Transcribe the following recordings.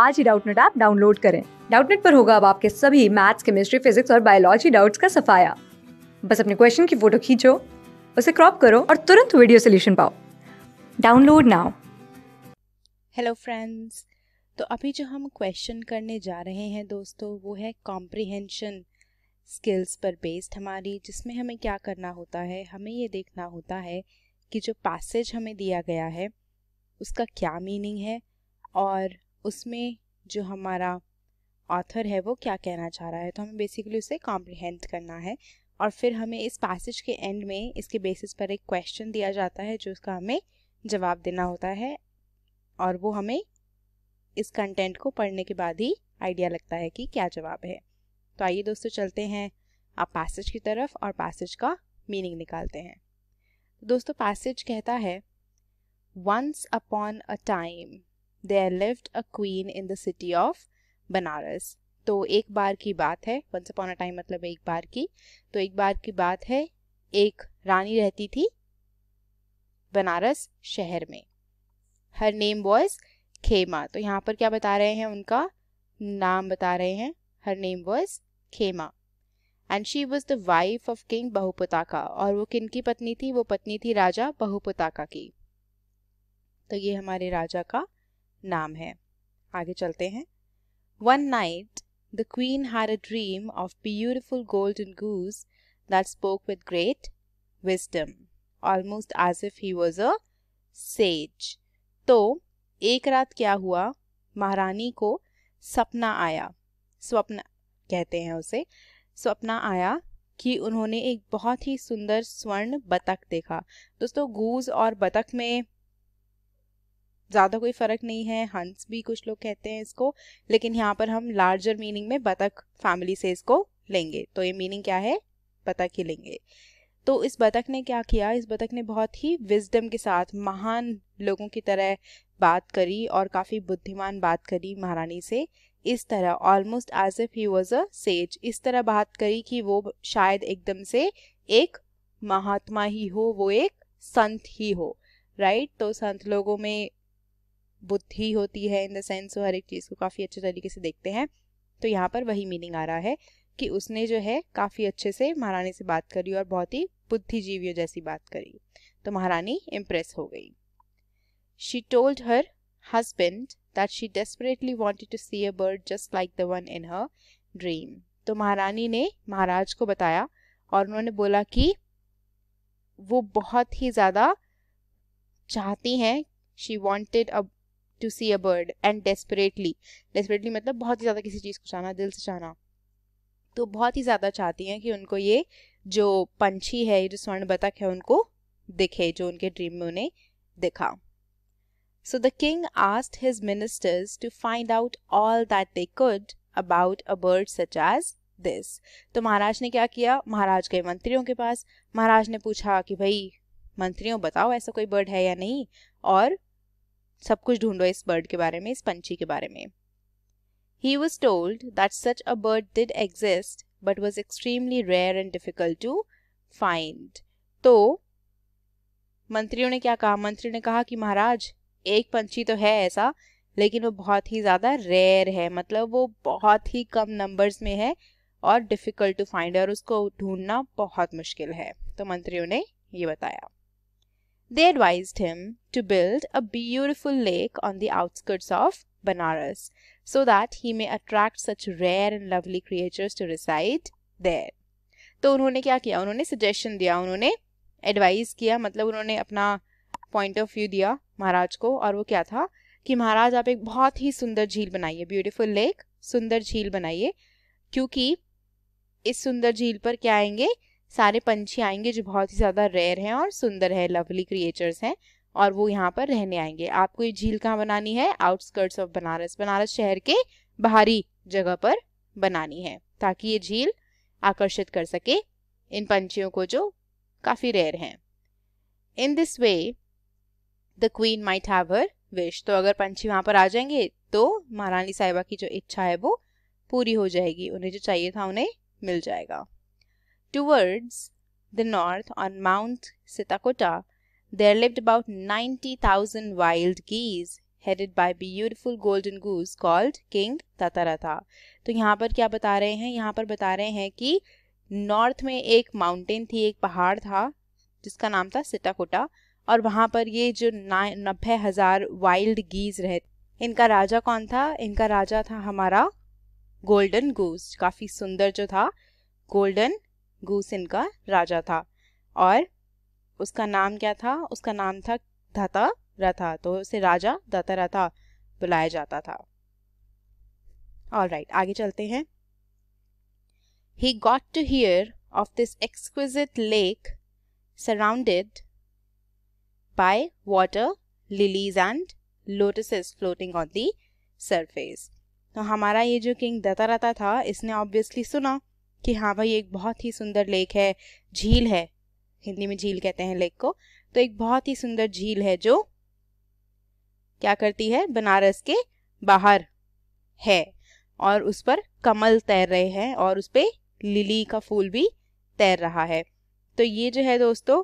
आज ही Doubtnut app download करें डाउटनेट पर होगा अब आपके सभी मैथ्स केमिस्ट्री फिजिक्स और बायोलॉजी डाउट्स का सफाया बस अपने क्वेश्चन की फोटो खींचो उसे क्रॉप करो और तुरंत वीडियो सोल्यूशन पाओ डाउनलोड नाउ हेलो फ्रेंड्स तो अभी जो हम क्वेश्चन करने जा रहे हैं दोस्तों वो है कॉम्प्रिहेंशन स्किल्स पर बेस्ड हमारी जिसमें हमें क्या करना होता है हमें ये देखना होता है कि जो पैसेज हमें दिया गया है उसका क्या मीनिंग है और उसमें जो हमारा ऑथर है वो क्या कहना चाह रहा है तो हमें बेसिकली उसे कॉम्प्रिहेंड करना है और फिर हमें इस पैसेज के एंड में इसके बेसिस पर एक क्वेश्चन दिया जाता है जो उसका हमें जवाब देना होता है और वो हमें इस कंटेंट को पढ़ने के बाद ही आइडिया लगता है कि क्या जवाब है तो आइए दोस्तों चलते हैं आप पैसेज की तरफ और पैसेज का मीनिंग निकालते हैं दोस्तों पैसेज कहता है once upon a time there lived a queen in the city of Banaras तो एक बार की बात है वंस अपॉन अ टाइम मतलब एक बार की तो एक बार की बात है एक रानी रहती थी बनारस शहर में हर नेम वॉज खेमा तो यहाँ पर क्या बता रहे हैं उनका नाम बता रहे हैं her name was Khema and she was the wife of king Bahuputta का और वो किन की पत्नी थी वो पत्नी थी राजा बहुपुता का की तो ये हमारे राजा का नाम है आगे चलते हैं one night the queen had a dream of beautiful golden goose that spoke with great wisdom almost as if he was a sage तो एक रात क्या हुआ महारानी को सपना आया स्वप्न कहते हैं उसे स्वप्न आया कि उन्होंने एक बहुत ही सुंदर स्वर्ण बतख देखा दोस्तों गूज और बतख में ज़्यादा कोई फ़र्क नहीं है हंस भी कुछ लोग कहते हैं इसको लेकिन यहाँ पर हम लार्जर मीनिंग में बतख फैमिली से इसको लेंगे तो ये मीनिंग क्या है बतख ही लेंगे तो इस बतख ने क्या किया इस बतख ने बहुत ही विजडम के साथ महान लोगों की तरह बात करी और काफ़ी बुद्धिमान बात करी महारानी से इस तरह almost as if he was a sage इस तरह बात करी कि वो शायद एकदम से एक महात्मा ही हो वो एक संत ही हो राइट right? तो संत लोगों में बुद्धि होती है इन द सेंस वो हर एक चीज़ को काफ़ी अच्छे तरीके से देखते हैं तो यहाँ पर वही मीनिंग आ रहा है कि उसने जो है काफ़ी अच्छे से महारानी से बात करी और बहुत ही बुद्धिजीवियों जैसी बात करी तो महारानी इम्प्रेस हो गई she told her husband that she desperately wanted to see a bird just like the one in her dream तो महारानी ने महाराज को बताया और उन्होंने बोला कि वो बहुत ही ज़्यादा चाहती हैं she wanted a to see a bird and desperately desperately मतलब बहुत ही ज़्यादा किसी चीज़ को चाहना दिल से चाहना तो बहुत ही ज़्यादा चाहती हैं कि उनको ये जो पंछी है ये जो स्वर्ण बतख है उनको दिखे जो उनके ड्रीम में उन्हें दिखा so the king asked his ministers to find out all that they could about a bird such as this तो महाराज ने क्या किया महाराज गए मंत्रियों के पास महाराज ने पूछा कि भाई मंत्रियों बताओ ऐसा कोई बर्ड है या नहीं और सब कुछ ढूंढो इस बर्ड के बारे में इस पंछी के बारे में he was told that such a bird did exist but was extremely rare and difficult to find तो मंत्रियों ने क्या कहा मंत्री ने कहा कि महाराज एक पंछी तो है ऐसा लेकिन वो बहुत ही ज़्यादा रेयर है मतलब वो बहुत ही कम नंबर्स में है और डिफ़िकल्ट टू फाइंड और उसको ढूंढना बहुत मुश्किल है तो मंत्रियों ने ये बताया They advised him to build a beautiful lake on the outskirts of Banaras so that he may attract such rare and lovely creatures to reside there. तो उन्होंने क्या किया उन्होंने सजेशन दिया उन्होंने एडवाइस किया मतलब उन्होंने अपना पॉइंट ऑफ व्यू दिया महाराज को और वो क्या था कि महाराज आप एक बहुत ही सुंदर झील बनाइए ब्यूटीफुल लेक सुंदर झील बनाइए क्योंकि इस सुंदर झील पर क्या आएंगे सारे पंछी आएंगे जो बहुत ही ज़्यादा रेयर हैं और सुंदर है लवली क्रिएचर्स हैं और वो यहाँ पर रहने आएंगे आपको ये झील कहाँ बनानी है आउटस्कर्ट्स ऑफ बनारस बनारस शहर के बाहरी जगह पर बनानी है ताकि ये झील आकर्षित कर सके इन पंछियों को जो काफ़ी रेयर हैं in this way the queen might have her wish तो अगर पंछी वहाँ पर आ जाएंगे तो महारानी साहिबा की जो इच्छा है वो पूरी हो जाएगी उन्हें जो चाहिए था उन्हें मिल जाएगा Towards the north, on Mount Sitacotta, there lived about 90,000 wild geese headed by beautiful golden goose called king Dhatarattha तो यहाँ पर क्या बता रहे हैं यहाँ पर बता रहे हैं कि नॉर्थ में एक माउंटेन थी एक पहाड़ था जिसका नाम था सिटाकोटा और वहाँ पर ये जो नब्बे हज़ार वाइल्ड गीज रहे इनका राजा कौन था इनका राजा था हमारा गोल्डन गूज काफ़ी सुंदर जो था गोल्डन गूसिन का राजा था और उसका नाम क्या था उसका नाम था धता रथा तो उसे राजा दता रथा बुलाया जाता था ऑल राइट right, आगे चलते हैं he got to hear of this exquisite lake surrounded by water lilies and lotus floating on the surface तो हमारा ये जो किंग दताराता था इसने ऑब्वियसली सुना कि हाँ भाई एक बहुत ही सुंदर लेक है झील है हिंदी में झील कहते हैं लेक को तो एक बहुत ही सुंदर झील है जो क्या करती है बनारस के बाहर है और उस पर कमल तैर रहे हैं और उस पर लिली का फूल भी तैर रहा है तो ये जो है दोस्तों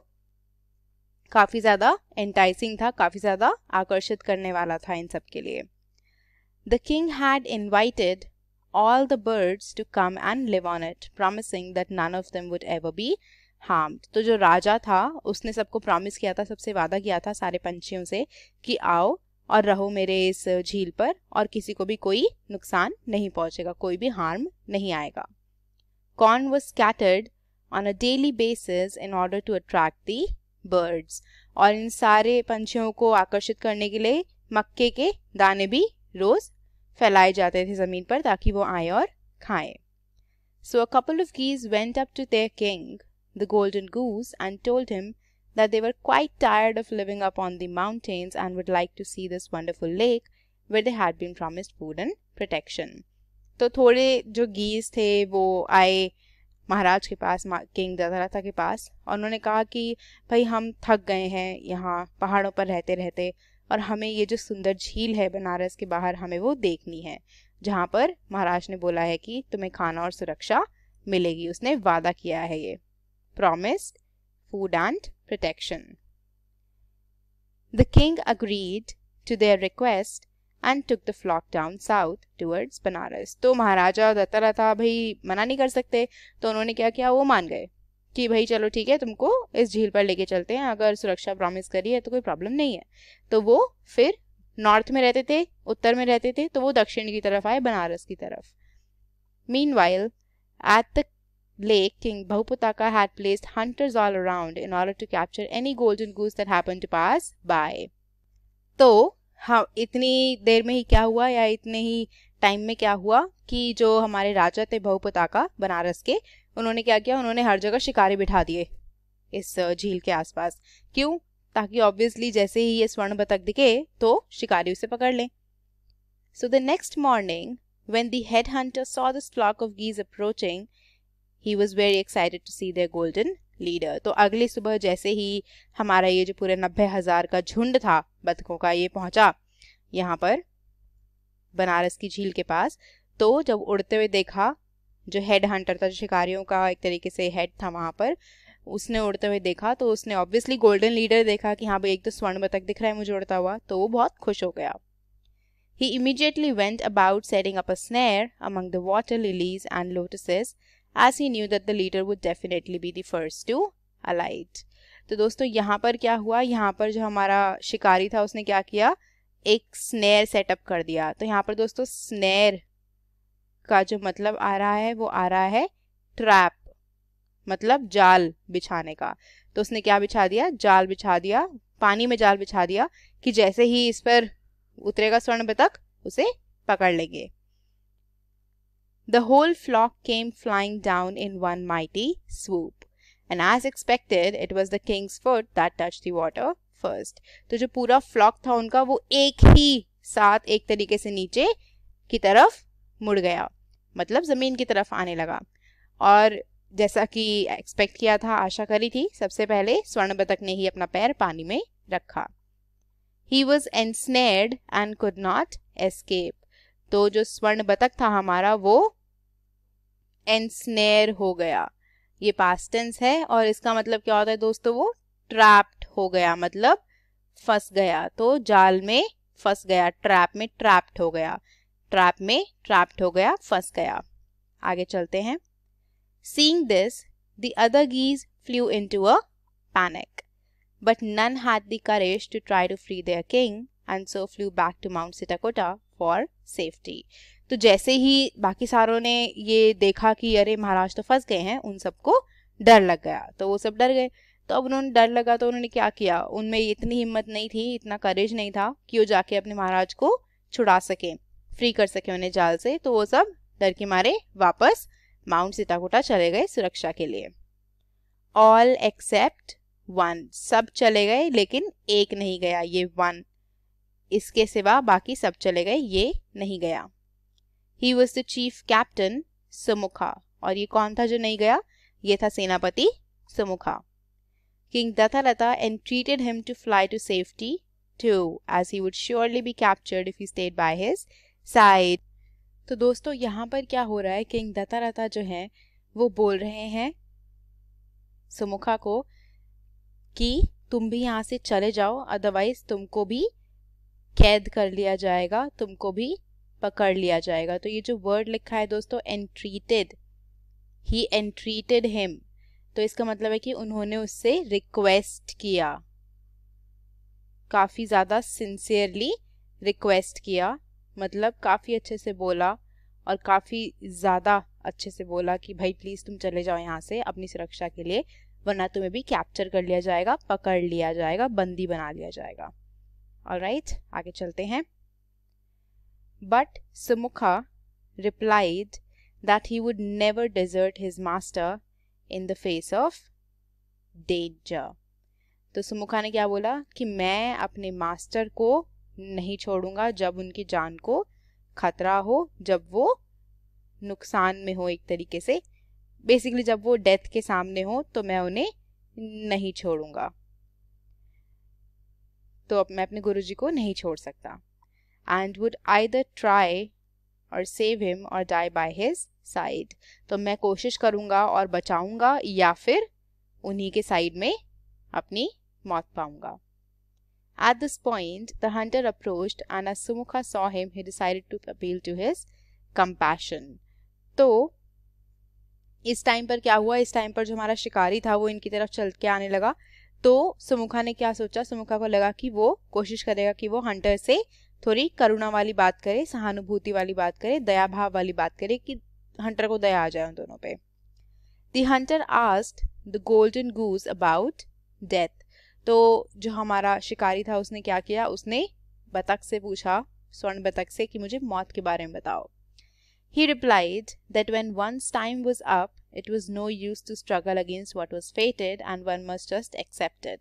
काफ़ी ज़्यादा एंटाइसिंग था काफ़ी ज़्यादा आकर्षित करने वाला था इन सब के लिए the king had invited all the birds to come and live on it, promising that none of them would ever be harmed. to jo raja tha usne sabko promise kiya tha sabse vaada kiya tha sare panchiyon se ki aao और रहो मेरे इस झील पर और किसी को भी कोई नुकसान नहीं पहुंचेगा कोई भी हार्म नहीं आएगा corn was scattered on a daily basis in order to attract the birds और इन सारे पंछियों को आकर्षित करने के लिए मक्के के दाने भी रोज फैलाए जाते थे ज़मीन पर ताकि वो आए और खाए so a couple of geese went up to their king the golden goose and told him that they were quite tired of living up on the mountains and would like to see this wonderful lake where they had been promised food and protection तो थोड़े जो गीज थे वो आए महाराज के पास king दादाराथा के पास और उन्होंने कहा कि भाई हम थक गए हैं यहाँ पहाड़ों पर रहते रहते और हमें ये जो सुंदर झील है बनारस के बाहर हमें वो देखनी है जहाँ पर महाराज ने बोला है कि तुम्हें खाना और सुरक्षा मिलेगी उसने वादा किया है ये promised food and protection the king agreed to their request and took the flock down south towards Banaras. तो महाराजा दत्ताला था भाई मना नहीं कर सकते तो उन्होंने क्या किया वो मान गए कि भाई चलो ठीक है तुमको इस झील पर लेके चलते हैं अगर सुरक्षा प्रॉमिस करी है तो कोई प्रॉब्लम नहीं है तो वो फिर नॉर्थ में रहते थे उत्तर में रहते थे तो वो दक्षिण की तरफ आए बनारस की तरफ meanwhile at the king Bahuputta का had placed hunters all around in order to capture any golden goose that happened to pass by तो हाँ इतनी देर में ही क्या हुआ या इतने ही टाइम में क्या हुआ कि जो हमारे राजा थे बहुपुता का बनारस के उन्होंने क्या किया उन्होंने हर जगह शिकारी बिठा दिए इस झील के आसपास क्यों ताकि ऑब्वियसली जैसे ही ये स्वर्ण बतक दिखे तो शिकारी उसे पकड़ लें so the next morning when the head hunter saw this flock of geese approaching he was very excited to see the golden leader तो अगली सुबह जैसे ही हमारा ये जो पूरे नब्बे हजार का झुंड था बतखों का ये पहुंचा यहाँ पर बनारस की झील के पास तो जब उड़ते हुए देखा जो हेड हंटर था जो शिकारियों का एक तरीके से हेड था वहाँ पर उसने उड़ते हुए देखा तो उसने ऑब्वियसली गोल्डन लीडर देखा कि हाँ भाई एक तो स्वर्ण बतख दिख रहा है मुझे उड़ता हुआ तो वो बहुत खुश हो गया he immediately went about setting up a snare among the water lilies and lotuses as he knew that the leader would definitely be the first to alight तो दोस्तों यहाँ पर क्या हुआ यहाँ पर जो हमारा शिकारी था उसने क्या किया एक स्नेर सेटअप कर दिया तो यहाँ पर दोस्तों स्नेर का जो मतलब आ रहा है वो आ रहा है ट्रैप मतलब जाल बिछाने का तो उसने क्या बिछा दिया जाल बिछा दिया पानी में जाल बिछा दिया कि जैसे ही इस पर उतरेगा स्वर्ण बतक उसे पकड़ लेंगे the whole flock came flying down in one mighty swoop and as expected it was the king's foot that touch water first तो जो पूरा फ्लॉक था उनका वो एक ही साथ एक तरीके से नीचे की तरफ मुड़ गया मतलब ज़मीन की तरफ आने लगा और जैसा कि एक्सपेक्ट किया था आशा करी थी सबसे पहले स्वर्ण बतख ने ही अपना पैर पानी में रखा he was ensnared and could not escape तो जो स्वर्ण बतख था हमारा वो एनस्नेर हो गया ये पास्टेंस है और इसका मतलब क्या होता है दोस्तों वो ट्रैप्ड हो गया मतलब फंस गया तो जाल में फंस गया ट्रैप में ट्रैप्ड हो गया ट्रैप में ट्रैप्ड हो गया फंस गया आगे चलते हैं seeing this the other geese flew a panic but none had the courage to try to free their king and so flew back to mount सिटाकोटा फॉर सेफ्टी तो जैसे ही बाकी सारों ने ये देखा कि अरे महाराज तो फंस गए हैं उन सबको डर लग गया तो वो सब डर गए तो अब उन्होंने डर लगा तो उन्होंने क्या किया उनमें इतनी हिम्मत नहीं थी इतना करेज नहीं था कि वो जाके अपने महाराज को छुड़ा सकें फ्री कर सके उन्हें जाल से तो वो सब डर के मारे वापस माउंट सीताकोटा चले गए सुरक्षा के लिए ऑल एक्सेप्ट वन सब चले गए लेकिन एक नहीं गया ये वन इसके सिवा बाकी सब चले गए ये नहीं गया he was the chief captain Sumukha और ये कौन था जो नहीं गया ये था सेनापति सुमुखा किंग दत्तालता treated him to fly to safety to as he would surely be captured if you stayed by his side तो दोस्तों यहाँ पर क्या हो रहा है किंग दत्तारता जो है वो बोल रहे हैं सुमुखा को कि तुम भी यहाँ से चले जाओ अदरवाइज तुमको भी कैद कर लिया जाएगा तुमको भी पकड़ लिया जाएगा तो ये जो वर्ड लिखा है दोस्तों एंट्रीटेड ही एंट्रीटेड हिम तो इसका मतलब है कि उन्होंने उससे रिक्वेस्ट किया काफ़ी ज़्यादा सिंसियरली रिक्वेस्ट किया मतलब काफ़ी अच्छे से बोला और काफ़ी ज़्यादा अच्छे से बोला कि भाई प्लीज़ तुम चले जाओ यहाँ से अपनी सुरक्षा के लिए वरना तुम्हें भी कैप्चर कर लिया जाएगा पकड़ लिया जाएगा बंदी बना लिया जाएगा और राइट right, आगे चलते हैं but Sumukha replied that he would never desert his master in the face of danger तो सुमुखा ने क्या बोला कि मैं अपने मास्टर को नहीं छोड़ूंगा जब उनकी जान को खतरा हो जब वो नुकसान में हो एक तरीके से बेसिकली जब वो डेथ के सामने हो तो मैं उन्हें नहीं छोड़ूंगा तो अब मैं अपने गुरुजी को नहीं छोड़ सकता एंड वुड द ट्राई और सेव हिम और डाई बाय हिज साइड तो मैं कोशिश करूंगा और बचाऊंगा या फिर उन्हीं के साइड में अपनी मौत पाऊंगा At this point, the hunter approached, and as Sumukha saw him, he decided to appeal to his compassion. तो इस टाइम पर क्या हुआ इस टाइम पर जो हमारा शिकारी था वो इनकी तरफ चल के आने लगा तो सुमुखा ने क्या सोचा सुमुखा को लगा कि वो कोशिश करेगा कि वो हंटर से थोड़ी करुणा वाली बात करे सहानुभूति वाली बात करे दया भाव वाली बात करे कि हंटर को दया आ जाए उन दोनों पे the hunter asked the golden goose about death तो जो हमारा शिकारी था उसने क्या किया उसने बतख से पूछा स्वर्ण बतख से कि मुझे मौत के बारे में बताओ he replied that when one's time was up it was no use to struggle against what was fated and one must just accepted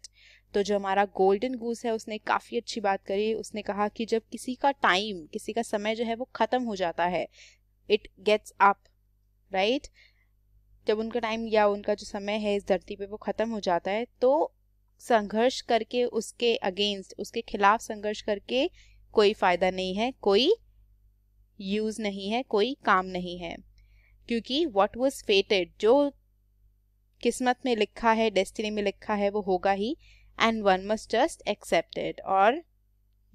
तो जो हमारा गोल्डन गूस है उसने काफ़ी अच्छी बात करी उसने कहा कि जब किसी का टाइम किसी का समय जो है वो ख़त्म हो जाता है इट गेट्स अप राइट जब उनका टाइम या उनका जो समय है इस धरती पे वो ख़त्म हो जाता है तो संघर्ष करके उसके अगेंस्ट उसके खिलाफ संघर्ष करके कोई फायदा नहीं है कोई यूज नहीं है कोई काम नहीं है क्योंकि वॉट वॉज फेटेड जो किस्मत में लिखा है डेस्टिनी में लिखा है वो होगा ही and one must just accepted और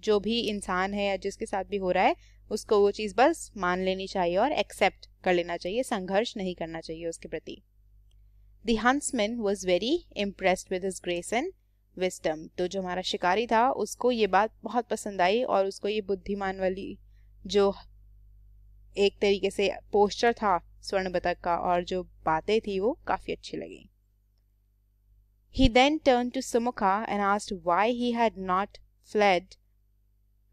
जो भी इंसान है या जिसके साथ भी हो रहा है उसको वो चीज़ बस मान लेनी चाहिए और एक्सेप्ट कर लेना चाहिए संघर्ष नहीं करना चाहिए उसके प्रति the huntsman was very impressed with his grace and wisdom तो जो हमारा शिकारी था उसको ये बात बहुत पसंद आई और उसको ये बुद्धिमान वाली जो एक तरीके से पोस्टर था स्वर्ण बतख का और जो बातें थी वो काफ़ी अच्छी लगी he then turned to Sumukha and asked why he had not fled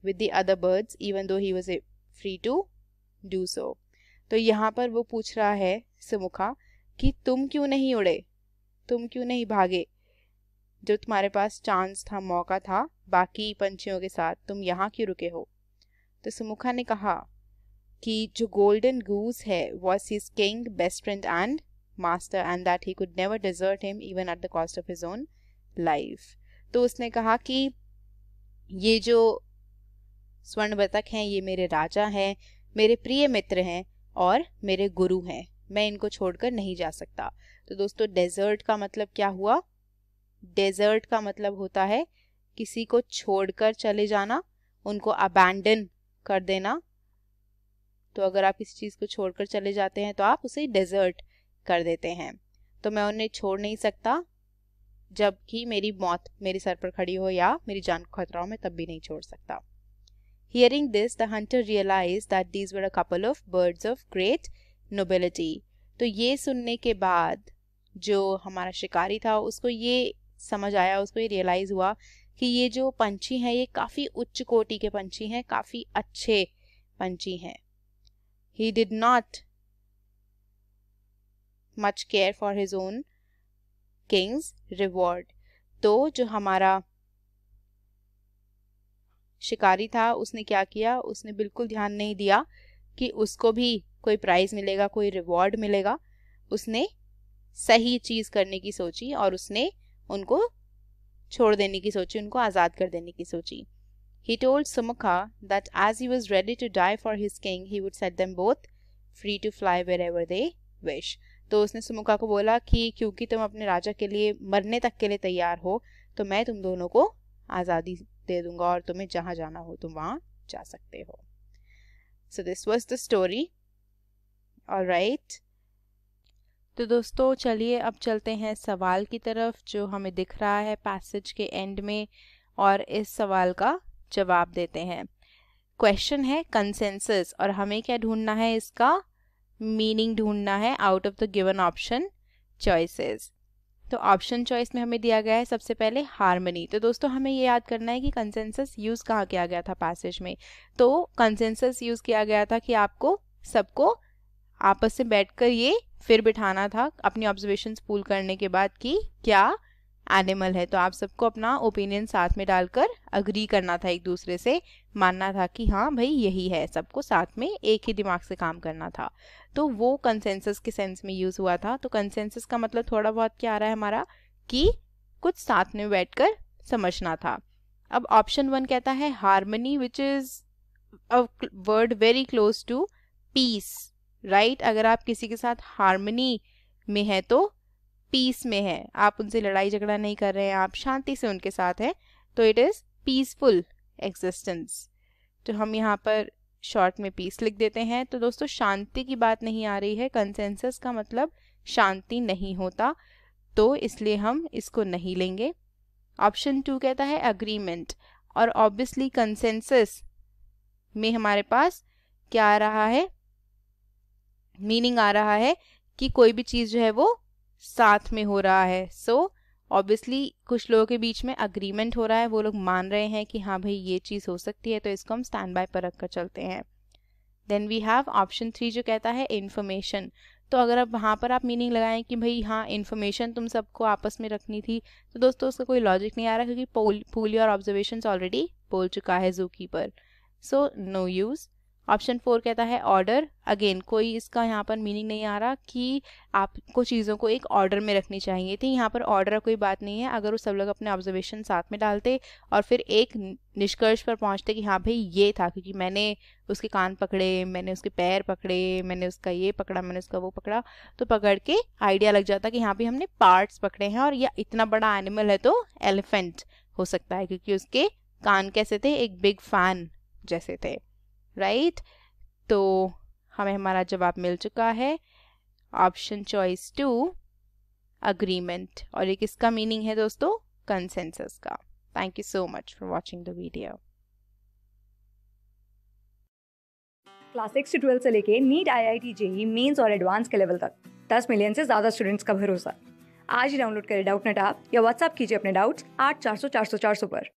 with the other birds, even though he was free to do so. तो यहाँ पर वो पूछ रहा है सुमुखा कि तुम क्यों नहीं उड़े तुम क्यों नहीं भागे जो तुम्हारे पास चांस था मौका था बाकी पंछियों के साथ तुम यहाँ क्यों रुके हो तो सुमुखा ने कहा कि जो गोल्डन गूज है was his king best friend and master and that he could never desert him even at the cost of his own life तो उसने कहा कि ये जो स्वर्ण बतख हैं ये मेरे राजा हैं मेरे प्रिय मित्र हैं और मेरे गुरु हैं मैं इनको छोड़कर नहीं जा सकता तो दोस्तों डेजर्ट का मतलब क्या हुआ डेजर्ट का मतलब होता है किसी को छोड़कर चले जाना उनको अबैंडन कर देना तो अगर आप किसी चीज़ को छोड़कर चले जाते हैं तो आप उसे डेजर्ट कर देते हैं तो मैं उन्हें छोड़ नहीं सकता जबकि मेरी मौत मेरे सर पर खड़ी हो या मेरी जान खतरा हो मैं तब भी नहीं छोड़ सकता hearing this the hunter realise that these were a couple of birds of great nobility तो ये सुनने के बाद जो हमारा शिकारी था उसको ये समझ आया उसको ये रियलाइज़ हुआ कि ये जो पंछी हैं ये काफ़ी उच्च कोटि के पंछी हैं काफ़ी अच्छे पंछी हैं he did not much care for his own king's reward तो जो हमारा शिकारी था उसने क्या किया उसने बिल्कुल ध्यान नहीं दिया कि उसको भी कोई प्राइज मिलेगा कोई रिवॉर्ड मिलेगा उसने सही चीज़ करने की सोची और उसने उनको छोड़ देने की सोची उनको आज़ाद कर देने की सोची He told Sumukha that as he was ready to die for his king, he would set them both free to fly wherever they wish. तो उसने सुमुखा को बोला कि क्योंकि तुम अपने राजा के लिए मरने तक के लिए तैयार हो तो मैं तुम दोनों को आज़ादी दे दूंगा और तुम्हें जहाँ जाना हो तुम वहाँ जा सकते हो so this was the story और राइट तो दोस्तों चलिए अब चलते हैं सवाल की तरफ जो हमें दिख रहा है पैसेज के एंड में और इस सवाल का जवाब देते हैं क्वेश्चन है कंसेंसस और हमें क्या ढूंढना है इसका मीनिंग ढूंढना है out of the given option choices तो ऑप्शन चॉइस में हमें दिया गया है सबसे पहले हारमनी तो दोस्तों हमें ये याद करना है कि कंसेंसस यूज़ कहाँ किया गया था पैसेज में तो कंसेंसस यूज़ किया गया था कि आपको सबको आपस से बैठकर ये फिर बिठाना था अपनी ऑब्जर्वेशंस पूल करने के बाद कि क्या एनिमल है तो आप सबको अपना ओपिनियन साथ में डालकर अग्री करना था एक दूसरे से मानना था कि हाँ भाई यही है सबको साथ में एक ही दिमाग से काम करना था तो वो कंसेंसस के सेंस में यूज़ हुआ था तो कंसेंसस का मतलब थोड़ा बहुत क्या आ रहा है हमारा कि कुछ साथ में बैठ समझना था अब ऑप्शन वन कहता है harmony which is a word very close to peace right अगर आप किसी के साथ हारमनी में है तो पीस में है आप उनसे लड़ाई झगड़ा नहीं कर रहे हैं आप शांति से उनके साथ हैं तो इट इज़ पीसफुल एग्जिस्टेंस तो हम यहाँ पर शॉर्ट में पीस लिख देते हैं तो दोस्तों शांति की बात नहीं आ रही है कंसेंसस का मतलब शांति नहीं होता तो इसलिए हम इसको नहीं लेंगे ऑप्शन टू कहता है अग्रीमेंट और ऑब्वियसली कंसेंसस में हमारे पास क्या आ रहा है मीनिंग आ रहा है कि कोई भी चीज़ जो है वो साथ में हो रहा है सो so, ऑब्वियसली कुछ लोगों के बीच में अग्रीमेंट हो रहा है वो लोग मान रहे हैं कि हाँ भाई ये चीज़ हो सकती है तो इसको हम स्टैंड बाय पर रख कर चलते हैं then we have option three जो कहता है इन्फॉर्मेशन तो अगर आप वहाँ पर आप मीनिंग लगाएं कि भाई हाँ इन्फॉर्मेशन तुम सबको आपस में रखनी थी तो दोस्तों उसका कोई लॉजिक नहीं आ रहा क्योंकि पोल पूली और ऑब्जर्वेशन ऑलरेडी बोल चुका है जू so no use option four कहता है ऑर्डर अगेन कोई इसका यहाँ पर मीनिंग नहीं आ रहा कि आपको चीज़ों को एक ऑर्डर में रखनी चाहिए थी यहाँ पर ऑर्डर कोई बात नहीं है अगर वो सब लोग अपने ऑब्जर्वेशन साथ में डालते और फिर एक निष्कर्ष पर पहुँचते कि हाँ भाई ये था क्योंकि मैंने उसके कान पकड़े मैंने उसके पैर पकड़े मैंने उसका ये पकड़ा मैंने उसका वो पकड़ा तो पकड़ के आइडिया लग जाता कि यहाँ पर हमने पार्ट्स पकड़े हैं और यह इतना बड़ा एनिमल है तो एलिफेंट हो सकता है क्योंकि उसके कान कैसे थे एक बिग फैन जैसे थे राइट तो हमें हमारा जवाब मिल चुका है ऑप्शन चॉइस टू अग्रीमेंट और ये किसका मीनिंग है दोस्तों कंसेंसस का thank you so much for watching the video class six से ट्वेल्थ से लेके NEET I I T JEE mains और एडवांस के लेवल तक दस मिलियन से ज़्यादा स्टूडेंट्स का भरोसा आज ही डाउनलोड करें डाउट नेट आप या व्हाट्सअप कीजिए अपने डाउट्स आठ चार सौ चार सौ चार सौ पर